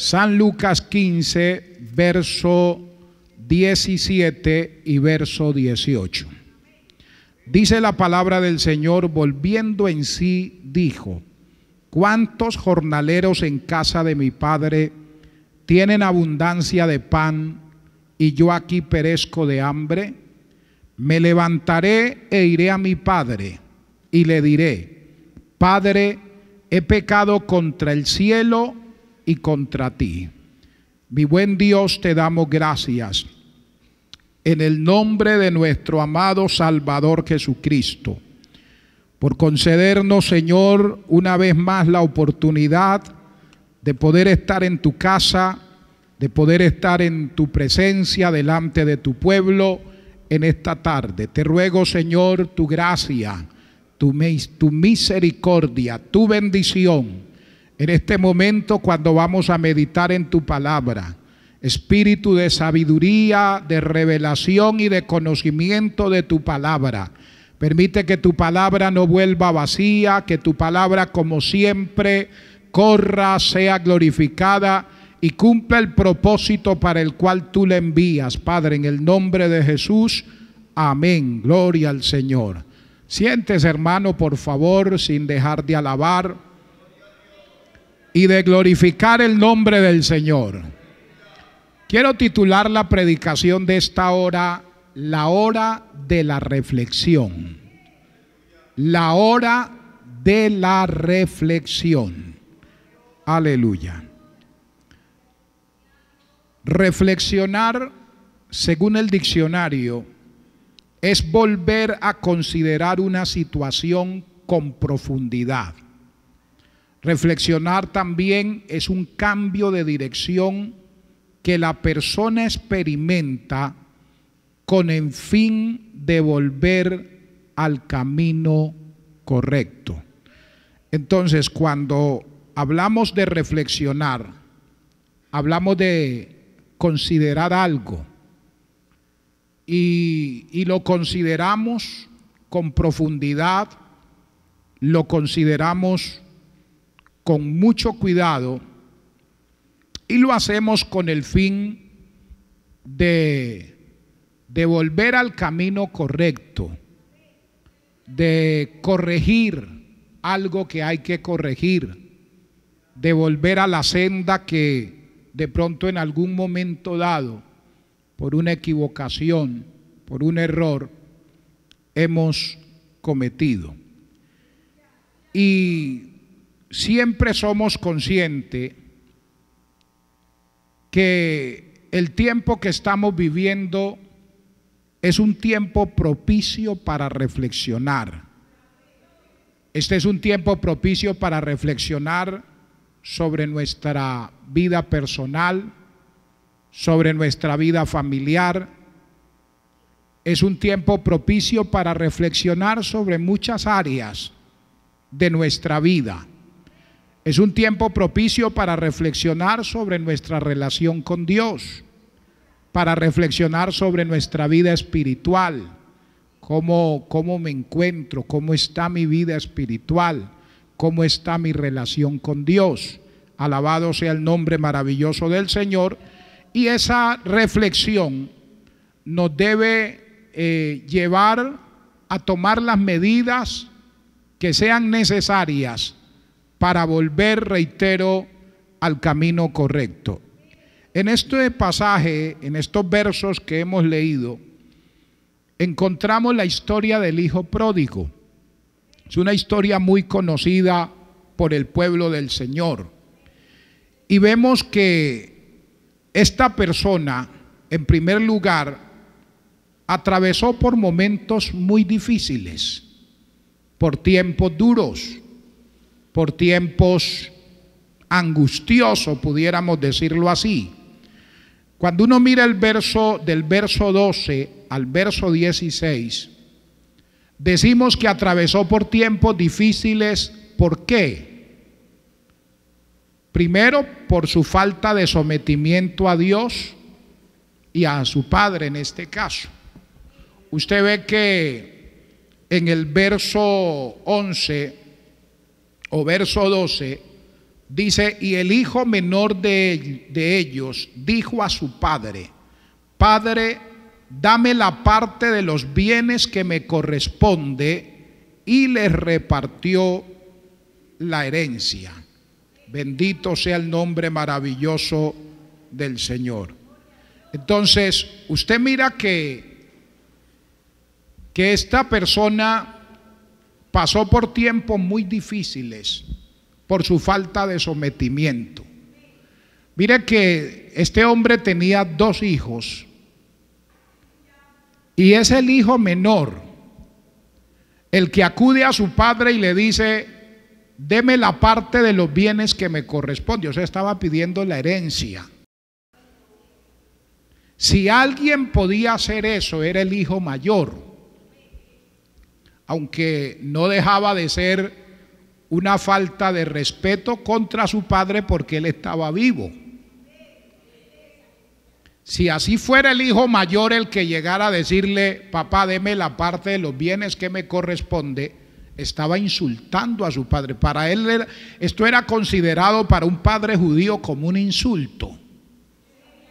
San Lucas 15, verso 17 y verso 18. Dice la palabra del Señor, volviendo en sí, dijo, ¿cuántos jornaleros en casa de mi Padre tienen abundancia de pan y yo aquí perezco de hambre? Me levantaré e iré a mi Padre y le diré, Padre, he pecado contra el cielo contra ti. Mi buen Dios, te damos gracias. En el nombre de nuestro amado Salvador Jesucristo, por concedernos, Señor, una vez más la oportunidad de poder estar en tu casa, de poder estar en tu presencia delante de tu pueblo en esta tarde. Te ruego, Señor, tu gracia, tu, tu misericordia, tu bendición en este momento cuando vamos a meditar en tu palabra. Espíritu de sabiduría, de revelación y de conocimiento de tu palabra. Permite que tu palabra no vuelva vacía, que tu palabra como siempre corra, sea glorificada y cumpla el propósito para el cual tú le envías, Padre, en el nombre de Jesús. Amén. Gloria al Señor. Sientes, hermano, por favor, sin dejar de alabar y de glorificar el nombre del Señor. Quiero titular la predicación de esta hora, la hora de la reflexión. La hora de la reflexión. Aleluya. Reflexionar, según el diccionario, es volver a considerar una situación con profundidad Reflexionar también es un cambio de dirección que la persona experimenta con el fin de volver al camino correcto. Entonces, cuando hablamos de reflexionar, hablamos de considerar algo y, lo consideramos con profundidad, lo consideramos con mucho cuidado y lo hacemos con el fin de, devolver volver al camino correcto, de corregir algo que hay que corregir, de volver a la senda que de pronto en algún momento dado, por una equivocación, por un error, hemos cometido. Y siempre somos conscientes que el tiempo que estamos viviendo es un tiempo propicio para reflexionar. Este es un tiempo propicio para reflexionar sobre nuestra vida personal, sobre nuestra vida familiar. Es un tiempo propicio para reflexionar sobre muchas áreas de nuestra vida. Es un tiempo propicio para reflexionar sobre nuestra relación con Dios, para reflexionar sobre nuestra vida espiritual, cómo, me encuentro, cómo está mi vida espiritual, cómo está mi relación con Dios. Alabado sea el nombre maravilloso del Señor. Y esa reflexión nos debe eh, llevar a tomar las medidas que sean necesarias para volver, reitero, al camino correcto. En este pasaje, en estos versos que hemos leído, encontramos la historia del Hijo Pródigo. Es una historia muy conocida por el pueblo del Señor. Y vemos que esta persona, en primer lugar, atravesó por momentos muy difíciles, por tiempos duros por tiempos angustiosos, pudiéramos decirlo así. Cuando uno mira el verso del verso 12 al verso 16, decimos que atravesó por tiempos difíciles, ¿por qué? Primero, por su falta de sometimiento a Dios y a su padre en este caso. Usted ve que en el verso 11 o verso 12, dice, y el hijo menor de, de ellos dijo a su padre, Padre, dame la parte de los bienes que me corresponde, y le repartió la herencia. Bendito sea el nombre maravilloso del Señor. Entonces, usted mira que, que esta persona pasó por tiempos muy difíciles por su falta de sometimiento. Mire que este hombre tenía dos hijos y es el hijo menor el que acude a su padre y le dice, deme la parte de los bienes que me corresponde. O sea, estaba pidiendo la herencia. Si alguien podía hacer eso, era el hijo mayor aunque no dejaba de ser una falta de respeto contra su padre porque él estaba vivo. Si así fuera el hijo mayor el que llegara a decirle, papá, deme la parte de los bienes que me corresponde, estaba insultando a su padre. Para él esto era considerado para un padre judío como un insulto.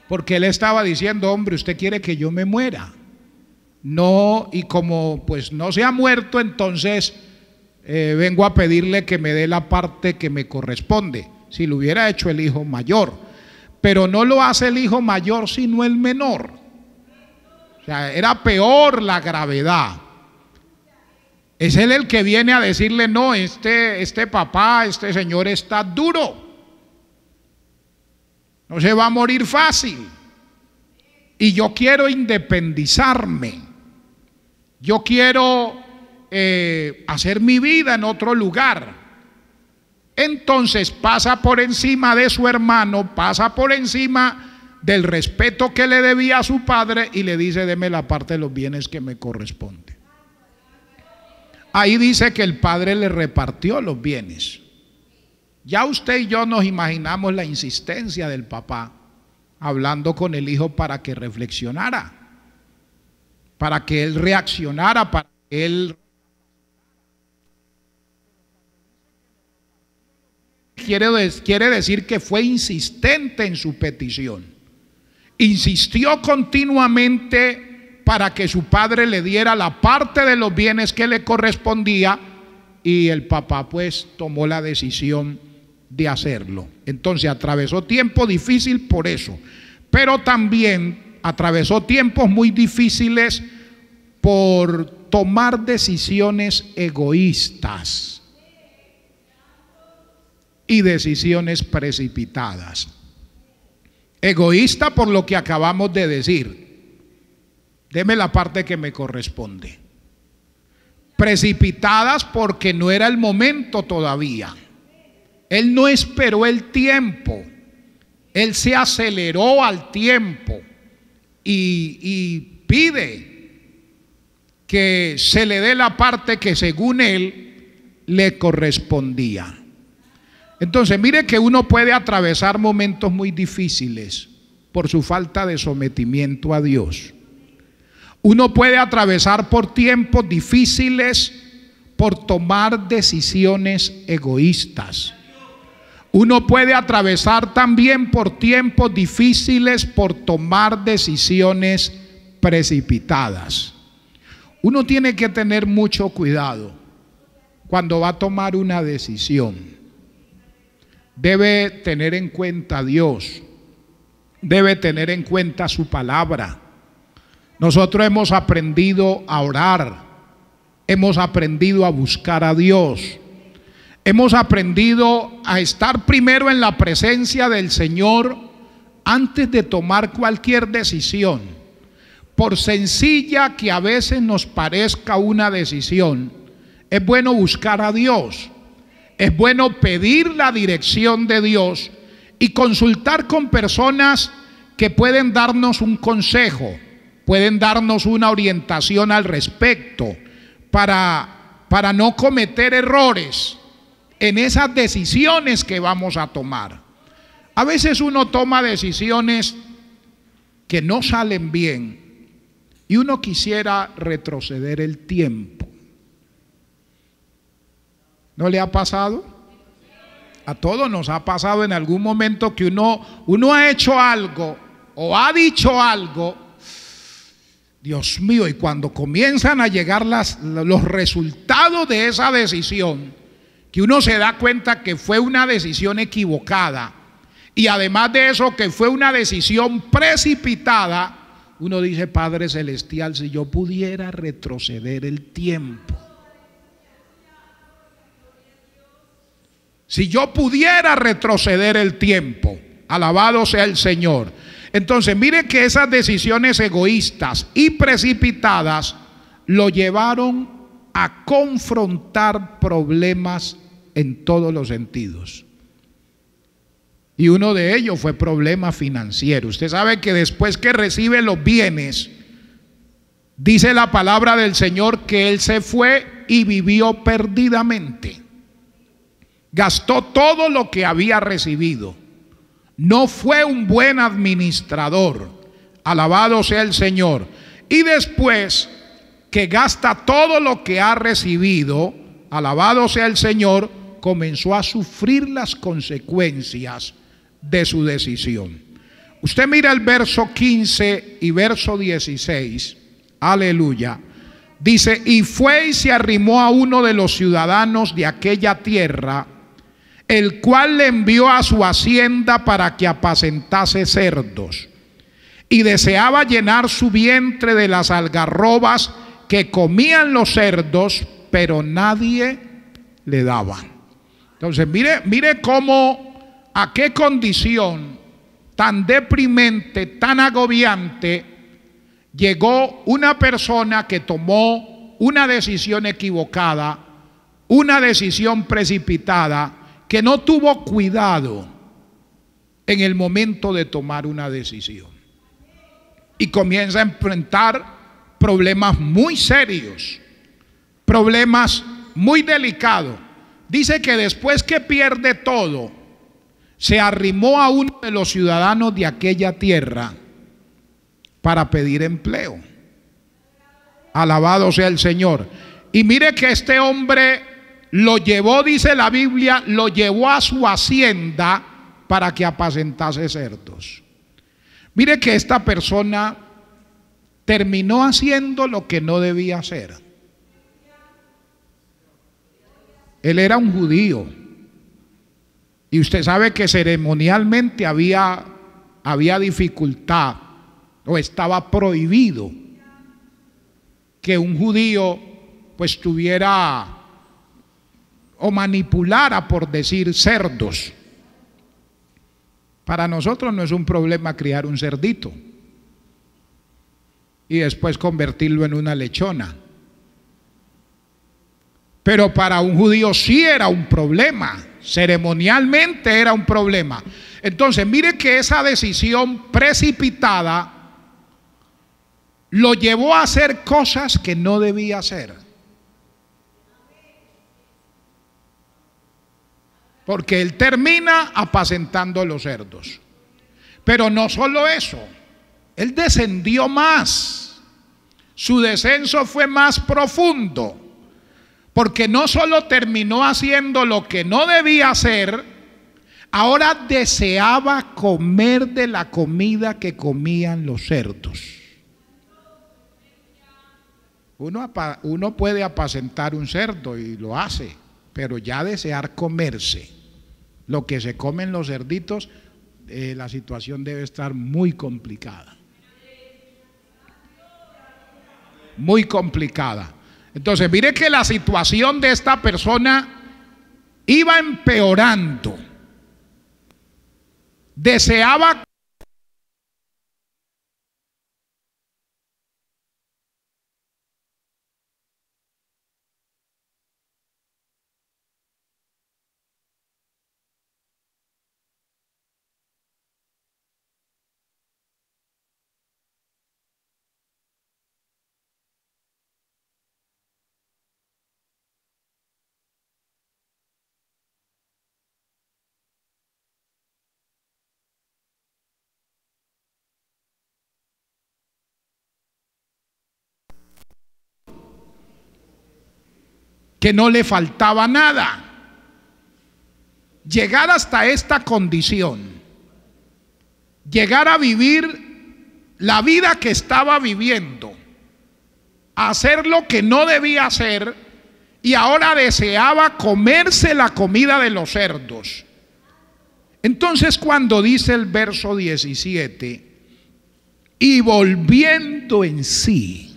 Porque él estaba diciendo, hombre, usted quiere que yo me muera. No, y como pues no se ha muerto, entonces eh, vengo a pedirle que me dé la parte que me corresponde, si lo hubiera hecho el hijo mayor. Pero no lo hace el hijo mayor, sino el menor. O sea, era peor la gravedad. Es él el que viene a decirle, no, este, este papá, este señor está duro. No se va a morir fácil. Y yo quiero independizarme. Yo quiero eh, hacer mi vida en otro lugar. Entonces pasa por encima de su hermano, pasa por encima del respeto que le debía a su padre y le dice, deme la parte de los bienes que me corresponde. Ahí dice que el padre le repartió los bienes. Ya usted y yo nos imaginamos la insistencia del papá hablando con el hijo para que reflexionara para que él reaccionara, para que él quiere, quiere decir que fue insistente en su petición. Insistió continuamente para que su padre le diera la parte de los bienes que le correspondía y el papá pues tomó la decisión de hacerlo. Entonces atravesó tiempo difícil por eso, pero también atravesó tiempos muy difíciles por tomar decisiones egoístas y decisiones precipitadas. Egoísta por lo que acabamos de decir. Deme la parte que me corresponde. Precipitadas porque no era el momento todavía. Él no esperó el tiempo. Él se aceleró al tiempo y, pide que se le dé la parte que según él le correspondía. Entonces, mire que uno puede atravesar momentos muy difíciles por su falta de sometimiento a Dios. Uno puede atravesar por tiempos difíciles por tomar decisiones egoístas. Uno puede atravesar también por tiempos difíciles por tomar decisiones precipitadas. Uno tiene que tener mucho cuidado cuando va a tomar una decisión. Debe tener en cuenta a Dios, debe tener en cuenta su palabra. Nosotros hemos aprendido a orar, hemos aprendido a buscar a Dios hemos aprendido a estar primero en la presencia del Señor antes de tomar cualquier decisión. Por sencilla que a veces nos parezca una decisión, es bueno buscar a Dios, es bueno pedir la dirección de Dios y consultar con personas que pueden darnos un consejo, pueden darnos una orientación al respecto para, para no cometer errores en esas decisiones que vamos a tomar. A veces uno toma decisiones que no salen bien y uno quisiera retroceder el tiempo. ¿No le ha pasado? A todos nos ha pasado en algún momento que uno, uno ha hecho algo o ha dicho algo. Dios mío, y cuando comienzan a llegar las, los resultados de esa decisión, que uno se da cuenta que fue una decisión equivocada y además de eso que fue una decisión precipitada, uno dice, Padre Celestial, si yo pudiera retroceder el tiempo, si yo pudiera retroceder el tiempo, alabado sea el Señor. Entonces, mire que esas decisiones egoístas y precipitadas lo llevaron a confrontar problemas en todos los sentidos. Y uno de ellos fue problema financiero. Usted sabe que después que recibe los bienes, dice la palabra del Señor que él se fue y vivió perdidamente. Gastó todo lo que había recibido. No fue un buen administrador. Alabado sea el Señor. Y después que gasta todo lo que ha recibido, alabado sea el Señor, comenzó a sufrir las consecuencias de su decisión. Usted mira el verso 15 y verso 16, aleluya. Dice, y fue y se arrimó a uno de los ciudadanos de aquella tierra, el cual le envió a su hacienda para que apacentase cerdos, y deseaba llenar su vientre de las algarrobas, que comían los cerdos, pero nadie le daba. Entonces, mire, mire cómo, a qué condición tan deprimente, tan agobiante, llegó una persona que tomó una decisión equivocada, una decisión precipitada, que no tuvo cuidado en el momento de tomar una decisión. Y comienza a enfrentar problemas muy serios, problemas muy delicados. Dice que después que pierde todo, se arrimó a uno de los ciudadanos de aquella tierra para pedir empleo. Alabado sea el Señor. Y mire que este hombre lo llevó, dice la Biblia, lo llevó a su hacienda para que apacentase cerdos. Mire que esta persona terminó haciendo lo que no debía hacer. Él era un judío. Y usted sabe que ceremonialmente había, había dificultad o estaba prohibido que un judío pues tuviera o manipulara por decir cerdos. Para nosotros no es un problema criar un cerdito y después convertirlo en una lechona. Pero para un judío sí era un problema, ceremonialmente era un problema. Entonces, mire que esa decisión precipitada lo llevó a hacer cosas que no debía hacer. Porque él termina apacentando los cerdos. Pero no solo eso. Él descendió más. Su descenso fue más profundo. Porque no solo terminó haciendo lo que no debía hacer, ahora deseaba comer de la comida que comían los cerdos. Uno, puede apacentar un cerdo y lo hace, pero ya desear comerse lo que se comen los cerditos, eh, la situación debe estar muy complicada. muy complicada. Entonces, mire que la situación de esta persona iba empeorando. Deseaba que no le faltaba nada. Llegar hasta esta condición, llegar a vivir la vida que estaba viviendo, hacer lo que no debía hacer y ahora deseaba comerse la comida de los cerdos. Entonces cuando dice el verso 17, y volviendo en sí,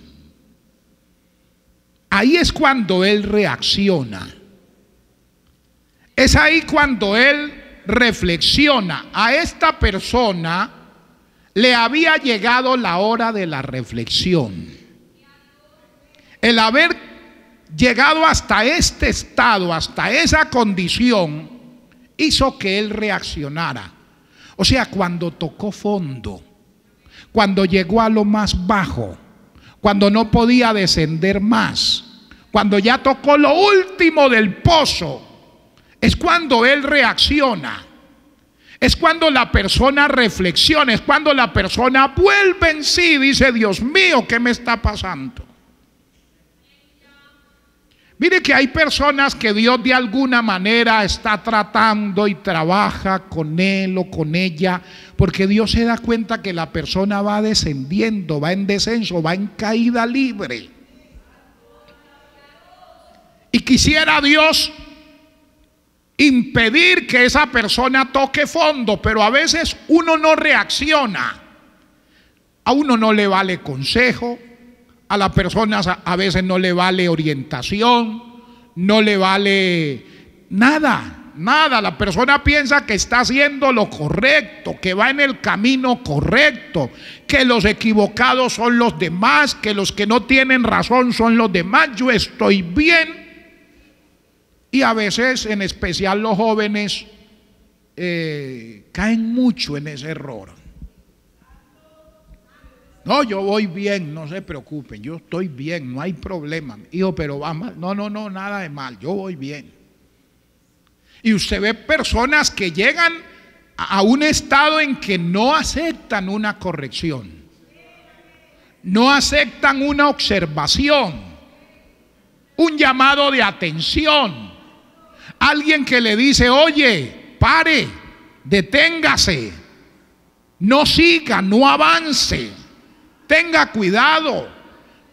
Ahí es cuando él reacciona. Es ahí cuando él reflexiona. A esta persona le había llegado la hora de la reflexión. El haber llegado hasta este estado, hasta esa condición, hizo que él reaccionara. O sea, cuando tocó fondo, cuando llegó a lo más bajo, cuando no podía descender más, cuando ya tocó lo último del pozo, es cuando él reacciona. Es cuando la persona reflexiona, es cuando la persona vuelve en sí, y dice, Dios mío, ¿qué me está pasando? Mire que hay personas que Dios de alguna manera está tratando y trabaja con él o con ella, porque Dios se da cuenta que la persona va descendiendo, va en descenso, va en caída libre. Y quisiera Dios impedir que esa persona toque fondo, pero a veces uno no reacciona. A uno no le vale consejo, a las personas a veces no le vale orientación, no le vale nada, nada. La persona piensa que está haciendo lo correcto, que va en el camino correcto, que los equivocados son los demás, que los que no tienen razón son los demás. Yo estoy bien. Y a veces, en especial los jóvenes, eh, caen mucho en ese error. No, yo voy bien, no se preocupen, yo estoy bien, no hay problema. Hijo, pero va mal. No, no, no, nada de mal, yo voy bien. Y usted ve personas que llegan a un estado en que no aceptan una corrección, no aceptan una observación, un llamado de atención, alguien que le dice, oye, pare, deténgase, no siga, no avance. Tenga cuidado.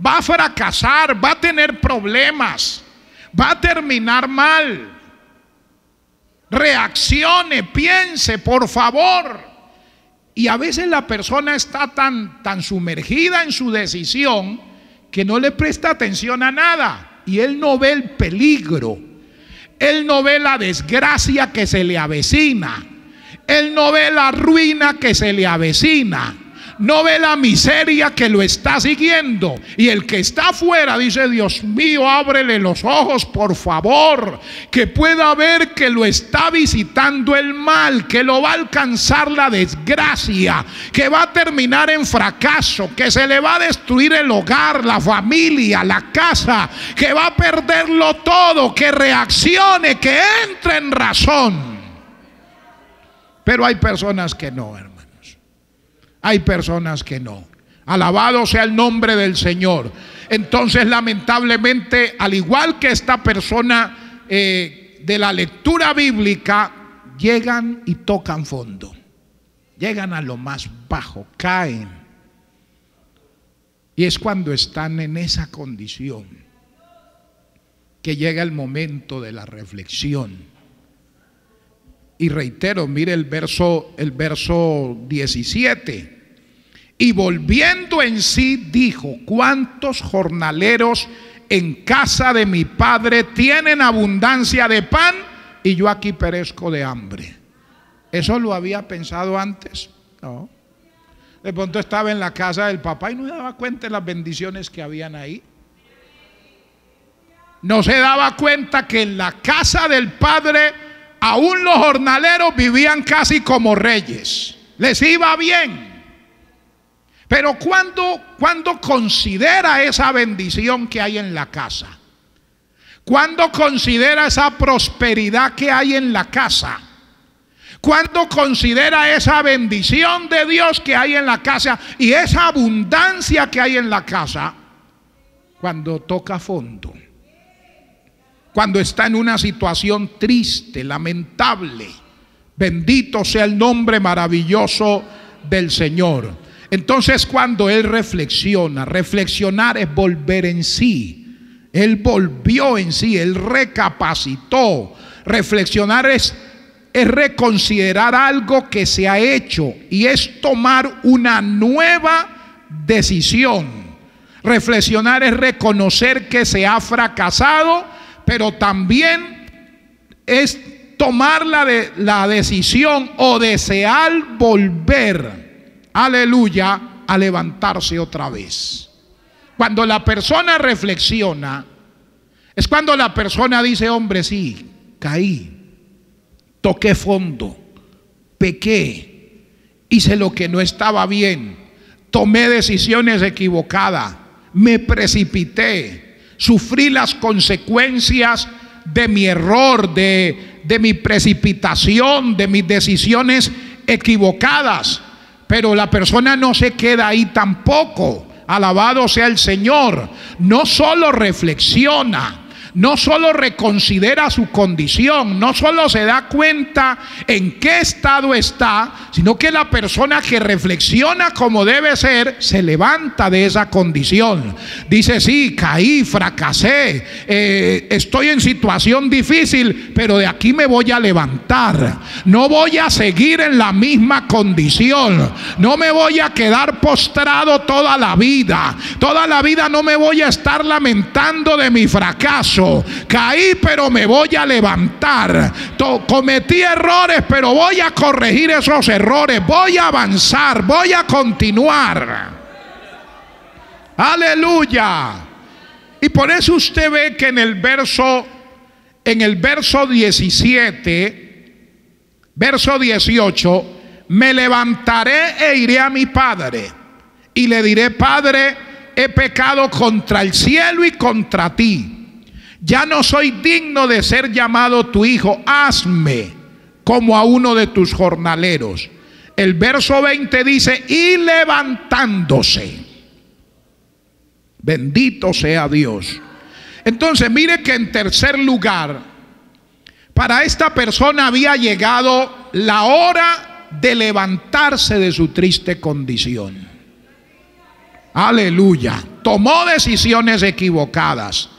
Va a fracasar, va a tener problemas, va a terminar mal. Reaccione, piense, por favor. Y a veces la persona está tan, tan sumergida en su decisión que no le presta atención a nada. Y él no ve el peligro. Él no ve la desgracia que se le avecina. Él no ve la ruina que se le avecina no ve la miseria que lo está siguiendo. Y el que está afuera dice, Dios mío, ábrele los ojos, por favor, que pueda ver que lo está visitando el mal, que lo va a alcanzar la desgracia, que va a terminar en fracaso, que se le va a destruir el hogar, la familia, la casa, que va a perderlo todo, que reaccione, que entre en razón. Pero hay personas que no, hay personas que no. Alabado sea el nombre del Señor. Entonces, lamentablemente, al igual que esta persona eh, de la lectura bíblica, llegan y tocan fondo. Llegan a lo más bajo, caen. Y es cuando están en esa condición que llega el momento de la reflexión y reitero, mire el verso, el verso 17. Y volviendo en sí dijo, ¿cuántos jornaleros en casa de mi padre tienen abundancia de pan y yo aquí perezco de hambre? ¿Eso lo había pensado antes? No. De pronto estaba en la casa del papá y no se daba cuenta de las bendiciones que habían ahí. No se daba cuenta que en la casa del padre Aún los jornaleros vivían casi como reyes. Les iba bien. Pero cuando, cuando considera esa bendición que hay en la casa, cuando considera esa prosperidad que hay en la casa, cuando considera esa bendición de Dios que hay en la casa y esa abundancia que hay en la casa, cuando toca fondo cuando está en una situación triste, lamentable. Bendito sea el nombre maravilloso del Señor. Entonces cuando Él reflexiona, reflexionar es volver en sí. Él volvió en sí, Él recapacitó. Reflexionar es, es reconsiderar algo que se ha hecho y es tomar una nueva decisión. Reflexionar es reconocer que se ha fracasado pero también es tomar la, la decisión o desear volver, aleluya, a levantarse otra vez. Cuando la persona reflexiona, es cuando la persona dice, hombre, sí, caí, toqué fondo, pequé, hice lo que no estaba bien, tomé decisiones equivocadas, me precipité, sufrí las consecuencias de mi error, de, de mi precipitación, de mis decisiones equivocadas. Pero la persona no se queda ahí tampoco. Alabado sea el Señor. No solo reflexiona, no solo reconsidera su condición, no solo se da cuenta en qué estado está, sino que la persona que reflexiona como debe ser, se levanta de esa condición. Dice, sí, caí, fracasé, eh, estoy en situación difícil, pero de aquí me voy a levantar. No voy a seguir en la misma condición. No me voy a quedar postrado toda la vida. Toda la vida no me voy a estar lamentando de mi fracaso. Caí, pero me voy a levantar. cometí errores, pero voy a corregir esos errores. Voy a avanzar, voy a continuar. Aleluya. Y por eso usted ve que en el verso en el verso 17 verso 18 me levantaré e iré a mi padre y le diré, Padre, he pecado contra el cielo y contra ti ya no soy digno de ser llamado tu hijo, hazme como a uno de tus jornaleros. El verso 20 dice, y levantándose. Bendito sea Dios. Entonces, mire que en tercer lugar, para esta persona había llegado la hora de levantarse de su triste condición. Aleluya. Tomó decisiones equivocadas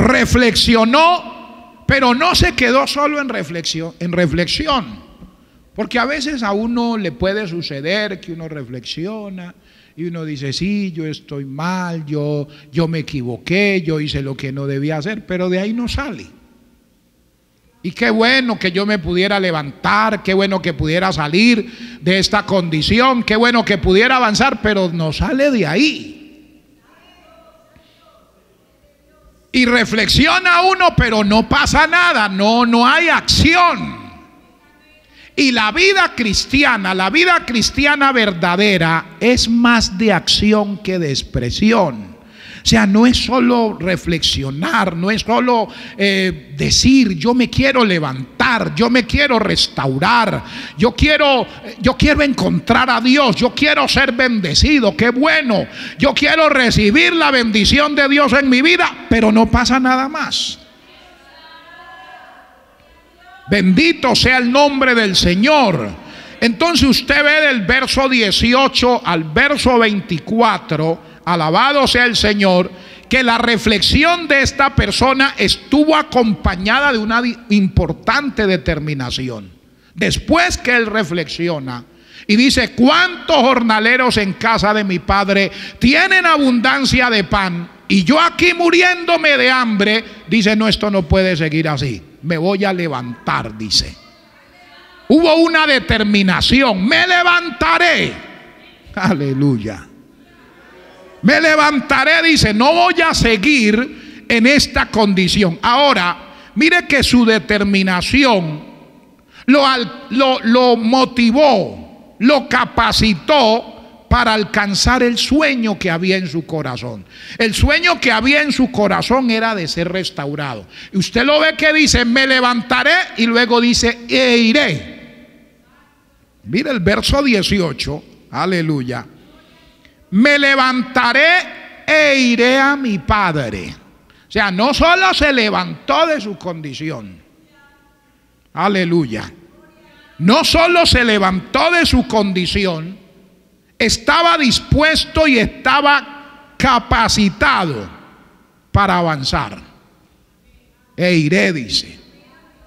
reflexionó, pero no se quedó solo en reflexión, en reflexión. Porque a veces a uno le puede suceder que uno reflexiona y uno dice, sí, yo estoy mal, yo, yo me equivoqué, yo hice lo que no debía hacer, pero de ahí no sale. Y qué bueno que yo me pudiera levantar, qué bueno que pudiera salir de esta condición, qué bueno que pudiera avanzar, pero no sale de ahí. Y reflexiona uno, pero no pasa nada, no, no hay acción. Y la vida cristiana, la vida cristiana verdadera, es más de acción que de expresión. O sea, no es solo reflexionar, no es solo eh, decir, yo me quiero levantar, yo me quiero restaurar, yo quiero, yo quiero encontrar a Dios, yo quiero ser bendecido, qué bueno, yo quiero recibir la bendición de Dios en mi vida, pero no pasa nada más. Bendito sea el nombre del Señor. Entonces usted ve del verso 18 al verso 24, alabado sea el Señor, que la reflexión de esta persona estuvo acompañada de una importante determinación. Después que él reflexiona y dice, ¿cuántos jornaleros en casa de mi padre tienen abundancia de pan? Y yo aquí muriéndome de hambre, dice, no, esto no puede seguir así. Me voy a levantar, dice. Hubo una determinación. Me levantaré. Aleluya. Me levantaré, dice, no voy a seguir en esta condición. Ahora, mire que su determinación lo, lo, motivó, lo capacitó para alcanzar el sueño que había en su corazón. El sueño que había en su corazón era de ser restaurado. Y usted lo ve que dice, me levantaré y luego dice, e iré. Mira el verso 18, aleluya. Me levantaré e iré a mi padre. O sea, no solo se levantó de su condición. Aleluya. No solo se levantó de su condición, estaba dispuesto y estaba capacitado para avanzar. E iré, dice.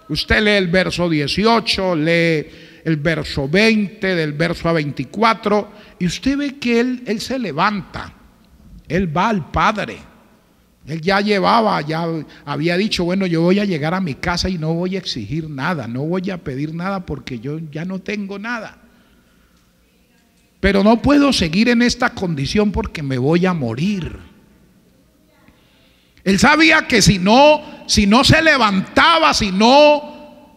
Usted lee el verso 18, lee el verso 20, del verso a 24, y usted ve que él, él se levanta, él va al Padre. Él ya llevaba, ya había dicho, bueno, yo voy a llegar a mi casa y no voy a exigir nada, no voy a pedir nada porque yo ya no tengo nada. Pero no puedo seguir en esta condición porque me voy a morir. Él sabía que si no, si no se levantaba, si no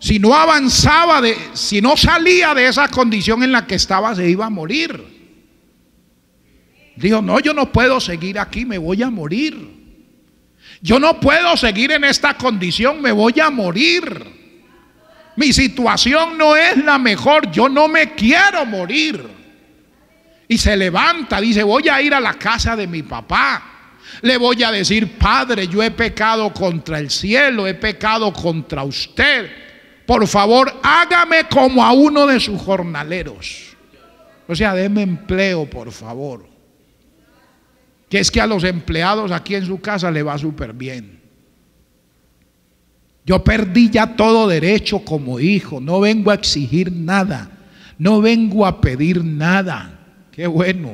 si no avanzaba, de, si no salía de esa condición en la que estaba, se iba a morir. Dijo, no, yo no puedo seguir aquí, me voy a morir. Yo no puedo seguir en esta condición, me voy a morir. Mi situación no es la mejor, yo no me quiero morir. Y se levanta, dice, voy a ir a la casa de mi papá. Le voy a decir, Padre, yo he pecado contra el cielo, he pecado contra usted por favor, hágame como a uno de sus jornaleros. O sea, déme empleo, por favor. Que es que a los empleados aquí en su casa le va súper bien. Yo perdí ya todo derecho como hijo. No vengo a exigir nada. No vengo a pedir nada. Qué bueno.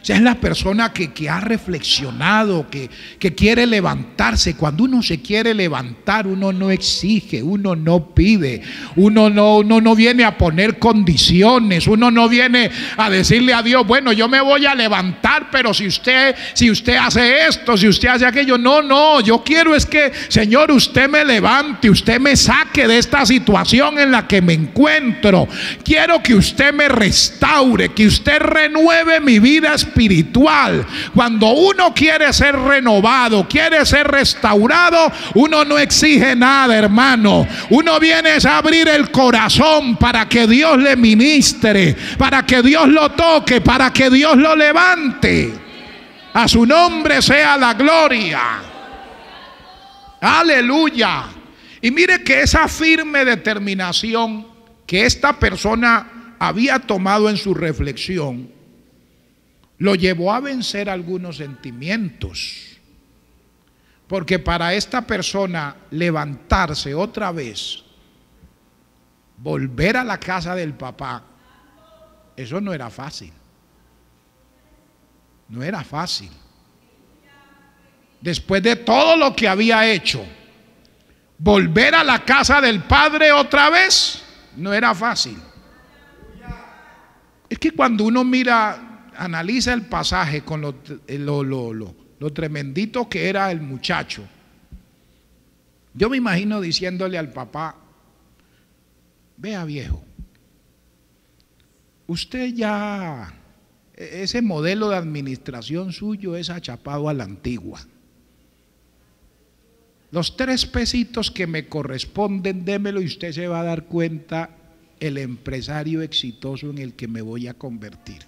O sea, es la persona que, ha reflexionado, que, que quiere levantarse. Cuando uno se quiere levantar, uno no exige, uno no pide, uno no, uno no viene a poner condiciones, uno no viene a decirle a Dios, bueno, yo me voy a levantar, pero si usted, si usted hace esto, si usted hace aquello, no, no, yo quiero es que, Señor, usted me levante, usted me saque de esta situación en la que me encuentro. Quiero que usted me restaure, que usted renueve mi vida espiritual espiritual. Cuando uno quiere ser renovado, quiere ser restaurado, uno no exige nada, hermano. Uno viene a abrir el corazón para que Dios le ministre, para que Dios lo toque, para que Dios lo levante. A su nombre sea la gloria. Aleluya. Y mire que esa firme determinación que esta persona había tomado en su reflexión, lo llevó a vencer algunos sentimientos. Porque para esta persona levantarse otra vez, volver a la casa del papá, eso no era fácil. No era fácil. Después de todo lo que había hecho, volver a la casa del padre otra vez no era fácil. Es que cuando uno mira analiza el pasaje con lo, lo, lo, lo, tremendito que era el muchacho. Yo me imagino diciéndole al papá, vea viejo, usted ya, e, ese modelo de administración suyo es achapado a la antigua. Los tres pesitos que me corresponden, démelo y usted se va a dar cuenta el empresario exitoso en el que me voy a convertir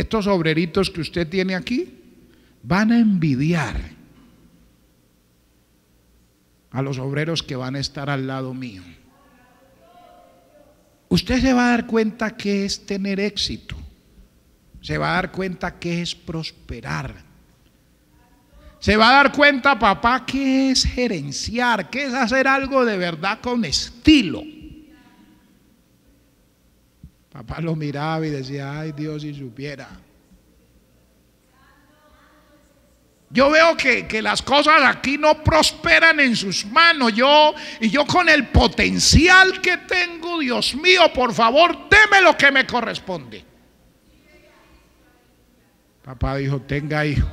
estos obreritos que usted tiene aquí van a envidiar a los obreros que van a estar al lado mío. Usted se va a dar cuenta que es tener éxito, se va a dar cuenta que es prosperar. Se va a dar cuenta, papá, que es gerenciar, que es hacer algo de verdad con estilo. Papá lo miraba y decía, ay Dios, si supiera. Yo veo que, las cosas aquí no prosperan en sus manos. Yo, y yo con el potencial que tengo, Dios mío, por favor, deme lo que me corresponde. Papá dijo, tenga hijo.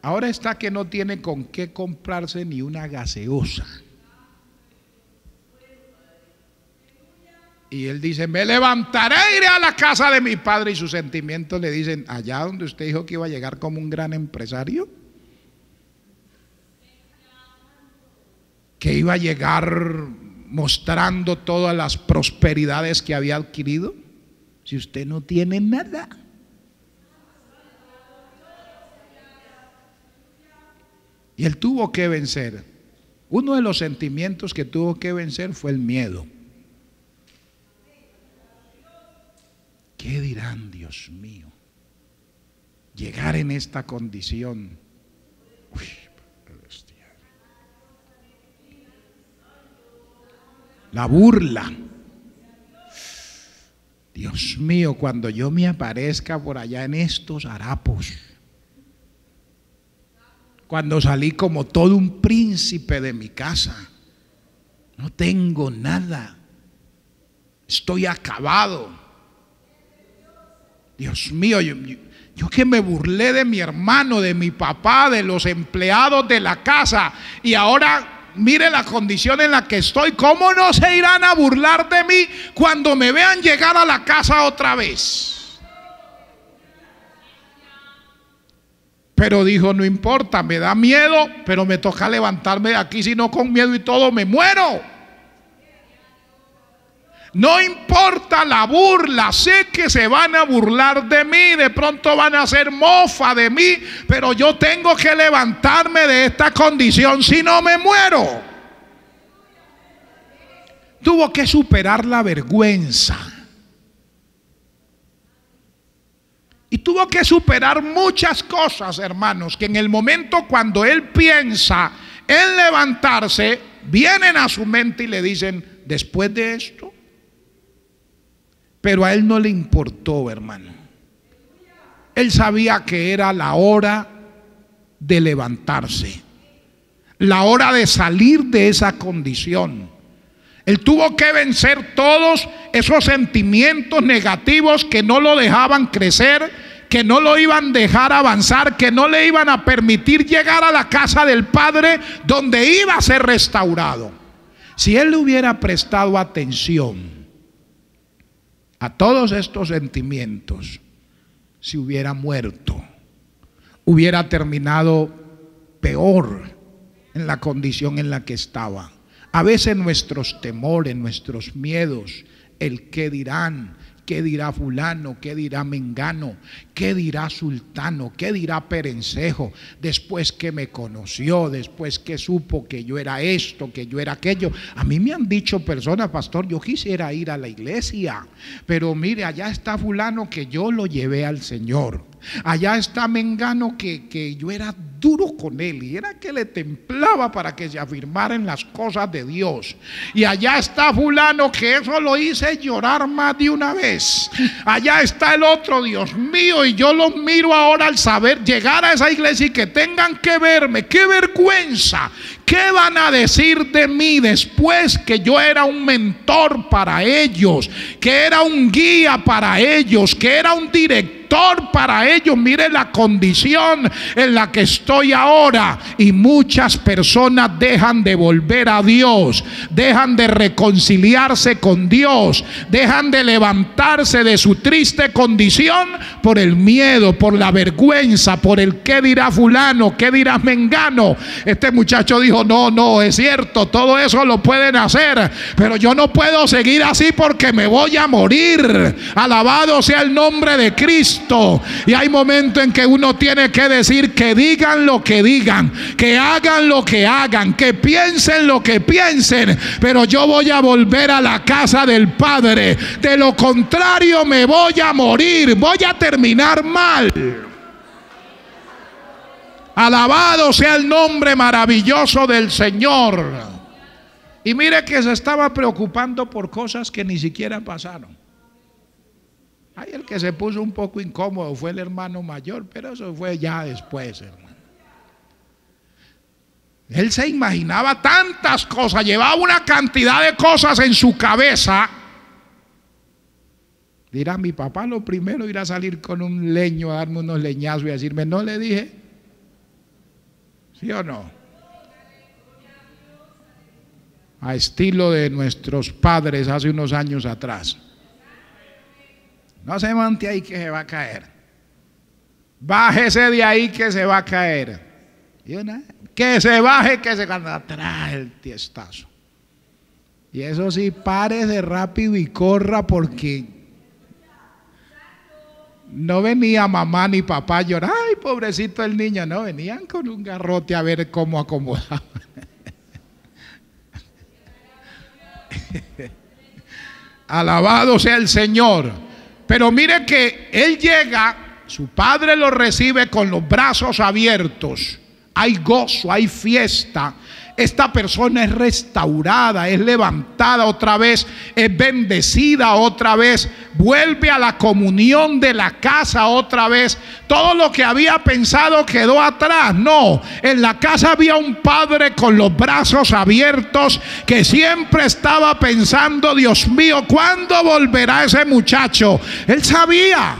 Ahora está que no tiene con qué comprarse ni una gaseosa. Y él dice, me levantaré, iré a la casa de mi padre. Y sus sentimientos le dicen, allá donde usted dijo que iba a llegar como un gran empresario. Que iba a llegar mostrando todas las prosperidades que había adquirido. Si usted no tiene nada. Y él tuvo que vencer. Uno de los sentimientos que tuvo que vencer fue el miedo. ¿Qué dirán, Dios mío? Llegar en esta condición. la burla. Dios mío, cuando yo me aparezca por allá en estos harapos, cuando salí como todo un príncipe de mi casa, no tengo nada, estoy acabado. Dios mío, yo, que me burlé de mi hermano, de mi papá, de los empleados de la casa. Y ahora mire la condición en la que estoy. ¿Cómo no se irán a burlar de mí cuando me vean llegar a la casa otra vez? Pero dijo, no importa, me da miedo, pero me toca levantarme de aquí, si no con miedo y todo, me muero. No importa la burla, sé que se van a burlar de mí, de pronto van a hacer mofa de mí, pero yo tengo que levantarme de esta condición si no me muero. Tuvo que superar la vergüenza. Y tuvo que superar muchas cosas, hermanos, que en el momento cuando él piensa en levantarse, vienen a su mente y le dicen, después de esto, pero a él no le importó, hermano. Él sabía que era la hora de levantarse, la hora de salir de esa condición. Él tuvo que vencer todos esos sentimientos negativos que no lo dejaban crecer, que no lo iban a dejar avanzar, que no le iban a permitir llegar a la casa del Padre donde iba a ser restaurado. Si él le hubiera prestado atención, a todos estos sentimientos si hubiera muerto. Hubiera terminado peor en la condición en la que estaba. A veces nuestros temores, nuestros miedos, el qué dirán, ¿Qué dirá fulano? ¿Qué dirá mengano? ¿Qué dirá sultano? ¿Qué dirá perencejo? Después que me conoció, después que supo que yo era esto, que yo era aquello. A mí me han dicho personas, pastor, yo quisiera ir a la iglesia, pero mire, allá está fulano que yo lo llevé al Señor. Allá está Mengano que, yo era duro con él y era que le templaba para que se afirmaran las cosas de Dios. Y allá está fulano que eso lo hice llorar más de una vez. Allá está el otro, Dios mío, y yo lo miro ahora al saber llegar a esa iglesia y que tengan que verme. ¡Qué vergüenza! ¿Qué van a decir de mí después que yo era un mentor para ellos, que era un guía para ellos, que era un director para ellos? Mire la condición en la que estoy ahora. Y muchas personas dejan de volver a Dios, dejan de reconciliarse con Dios, dejan de levantarse de su triste condición por el miedo, por la vergüenza, por el qué dirá fulano, qué dirá mengano. Este muchacho dijo, no, no, es cierto, todo eso lo pueden hacer, pero yo no puedo seguir así porque me voy a morir. Alabado sea el nombre de Cristo. Y hay momentos en que uno tiene que decir que digan lo que digan, que hagan lo que hagan, que piensen lo que piensen, pero yo voy a volver a la casa del Padre. De lo contrario me voy a morir, voy a terminar mal. Alabado sea el nombre maravilloso del Señor. Y mire que se estaba preocupando por cosas que ni siquiera pasaron. hay el que se puso un poco incómodo fue el hermano mayor, pero eso fue ya después, hermano. Él se imaginaba tantas cosas, llevaba una cantidad de cosas en su cabeza. Dirá, mi papá lo primero irá a salir con un leño, a darme unos leñazos y a decirme, no le dije. ¿Sí o no? A estilo de nuestros padres hace unos años atrás. No se monte ahí que se va a caer. Bájese de ahí que se va a caer. que se baje, que se cuando atrás el tiestazo. Y eso sí, párese de rápido y corra porque no venía mamá ni papá llorar pobrecito el niño, no, venían con un garrote a ver cómo acomodaban. Alabado sea el Señor. Pero mire que él llega, su padre lo recibe con los brazos abiertos. Hay gozo, hay fiesta esta persona es restaurada, es levantada otra vez, es bendecida otra vez, vuelve a la comunión de la casa otra vez. Todo lo que había pensado quedó atrás. No, en la casa había un padre con los brazos abiertos que siempre estaba pensando, Dios mío, ¿cuándo volverá ese muchacho? Él sabía.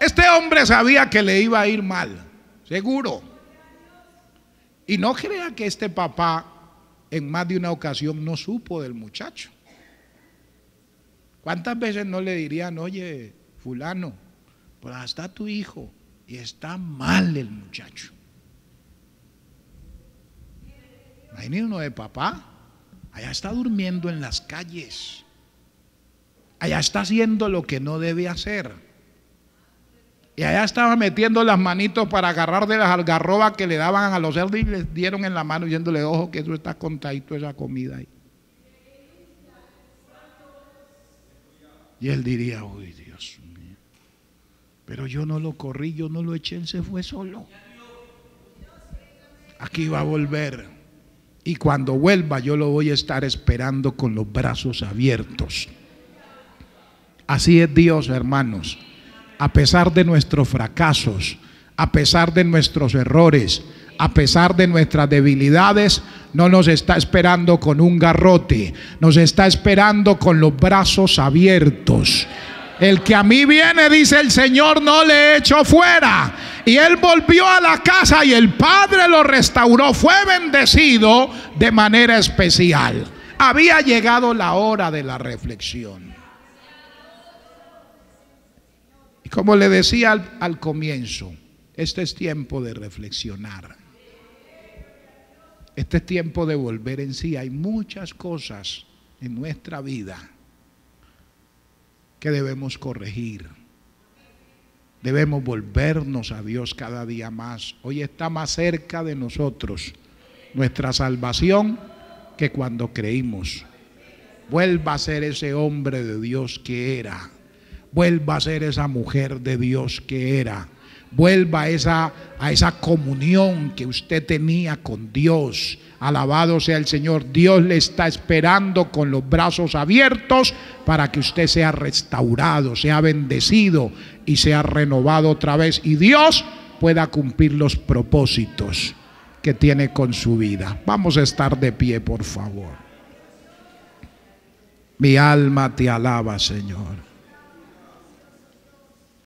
Este hombre sabía que le iba a ir mal, seguro. Y no crea que este papá en más de una ocasión no supo del muchacho. ¿Cuántas veces no le dirían, oye, fulano, pues está tu hijo y está mal el muchacho? ni uno de papá, allá está durmiendo en las calles, allá está haciendo lo que no debe hacer y allá estaba metiendo las manitos para agarrar de las algarrobas que le daban a los cerdos y les dieron en la mano yéndole ojo, que tú estás contadito esa comida ahí. Y él diría, uy, Dios mío. Pero yo no lo corrí, yo no lo eché, él se fue solo. Aquí va a volver. Y cuando vuelva, yo lo voy a estar esperando con los brazos abiertos. Así es Dios, hermanos a pesar de nuestros fracasos, a pesar de nuestros errores, a pesar de nuestras debilidades, no nos está esperando con un garrote, nos está esperando con los brazos abiertos. El que a mí viene, dice el Señor, no le echo fuera. Y él volvió a la casa y el Padre lo restauró. Fue bendecido de manera especial. Había llegado la hora de la reflexión. Como le decía al, comienzo, este es tiempo de reflexionar. Este es tiempo de volver en sí. Hay muchas cosas en nuestra vida que debemos corregir. Debemos volvernos a Dios cada día más. Hoy está más cerca de nosotros nuestra salvación que cuando creímos. Vuelva a ser ese hombre de Dios que era vuelva a ser esa mujer de Dios que era. Vuelva a esa, a esa comunión que usted tenía con Dios. Alabado sea el Señor. Dios le está esperando con los brazos abiertos para que usted sea restaurado, sea bendecido y sea renovado otra vez. Y Dios pueda cumplir los propósitos que tiene con su vida. Vamos a estar de pie, por favor. Mi alma te alaba, Señor.